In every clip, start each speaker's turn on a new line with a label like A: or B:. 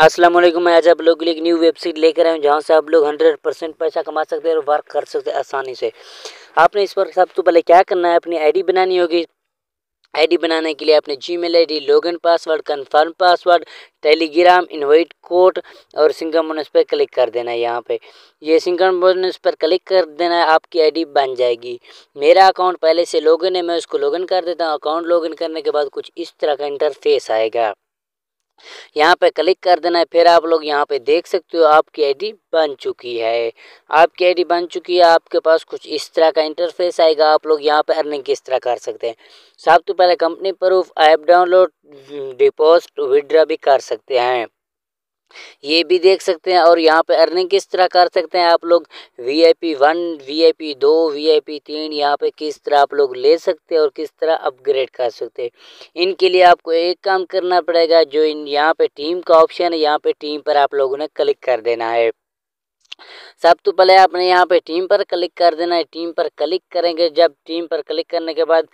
A: असलम मैं आज आप लोगों के लिए एक न्यू वेबसाइट लेकर आया हूँ जहाँ से आप लोग हंड्रेड परसेंट पैसा कमा सकते हैं और वर्क कर सकते हैं आसानी से आपने इस पर सबसे तो पहले क्या करना है अपनी आईडी बनानी होगी आईडी बनाने के लिए अपने Gmail I D login password confirm password Telegram invite code और सिंगम बोनस पर क्लिक कर देना है यहाँ पे ये सिंगम बोनस पर क्लिक कर देना है आपकी आईडी बन जाएगी मेरा अकाउंट पहले से लॉगिन है मैं उसको लॉगिन कर देता हूँ अकाउंट लॉगिन करने के बाद कुछ इस तरह का इंटरफेस आएगा यहाँ पे क्लिक कर देना है फिर आप लोग यहाँ पे देख सकते हो आपकी आईडी बन चुकी है आपकी आईडी बन चुकी है आपके पास कुछ इस तरह का इंटरफेस आएगा आप लोग यहाँ पे अर्निंग किस तरह कर सकते हैं सबसे तो पहले company proof app download deposit withdraw भी कर सकते हैं ये भी देख सकते हैं और यहाँ पे अर्निंग किस तरह कर सकते हैं आप लोग V I P one V I P दो वी आई पी तीन यहाँ पर किस तरह आप लोग ले सकते हैं और किस तरह अपग्रेड कर सकते हैं इनके लिए आपको एक काम करना पड़ेगा जो इन यहाँ पर टीम का ऑप्शन है यहाँ पर टीम पर आप लोगों ने क्लिक कर देना है सब तो पहले आपने यहाँ पे टीम पर क्लिक कर देना है टीम पर क्लिक करेंगे जब टीम पर क्लिक करने के बाद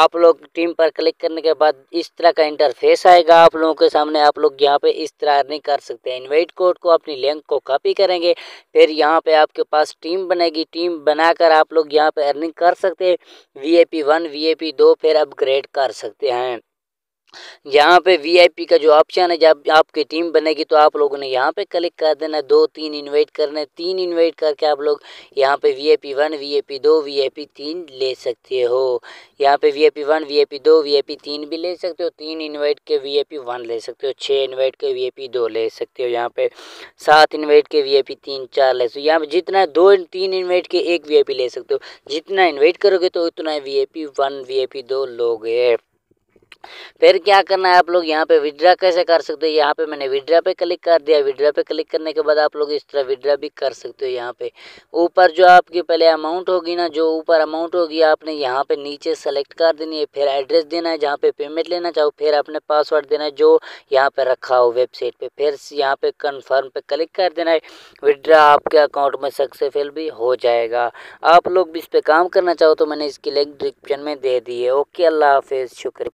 A: आप लोग टीम पर क्लिक करने के बाद इस तरह का इंटरफेस आएगा आप लोगों के सामने आप लोग यहाँ पे इस तरह अर्निंग कर सकते हैं इन्वाइट कोड को अपनी लिंक को कॉपी करेंगे फिर यहाँ पे आपके पास टीम बनेगी टीम बनाकर आप लोग यहाँ पे अर्निंग कर सकते हैं V A P one V A P दो फिर अपग्रेड कर सकते हैं यहाँ पे वीआईपी का जो ऑप्शन है जब आपकी टीम बनेगी तो आप लोगों ने यहाँ पे क्लिक कर देना दो तीन इनवाइट करने तीन इनवाइट करके आप लोग यहाँ पे V I P one V I P दो वी आई पी तीन ले सकते हो यहाँ पे V I P one V I P दो वी आई पी तीन भी ले सकते हो तीन इन्वाइट के वी आई पी वन ले सकते हो छः इन्वाइट के वी आई पी दो ले सकते हो यहाँ पे सात इन्वाइट के वी आई पी तीन चार ले सकते हो यहाँ पे जितना दो तीन इन्वाइट के एक वी आई पी ले सकते हो जितना इन्वाइट करोगे तो उतना V I P one V I P दो लोगे फिर क्या करना है आप लोग यहाँ पे विड्रा कैसे कर सकते हो यहाँ पे मैंने विड्रा पे क्लिक कर दिया विड्रा पे क्लिक करने के बाद आप लोग इस तरह विड्रा भी कर सकते हो यहाँ पे ऊपर जो आपकी पहले अमाउंट होगी ना जो ऊपर अमाउंट होगी आपने यहाँ पे नीचे सेलेक्ट कर देनी है फिर एड्रेस देना है जहाँ पे पेमेंट लेना चाहो फिर अपने पासवर्ड देना है जो यहाँ पे रखा हो वेबसाइट पे फिर यहाँ पे कन्फर्म पे क्लिक कर देना है विड्रा आपके अकाउंट में सक्सेसफुल भी हो जाएगा आप लोग भी इस पर काम करना चाहो तो मैंने इसकी लिंक डिस्क्रिप्शन में दे दी है ओके अल्लाह हाफिज़ शुक्रिया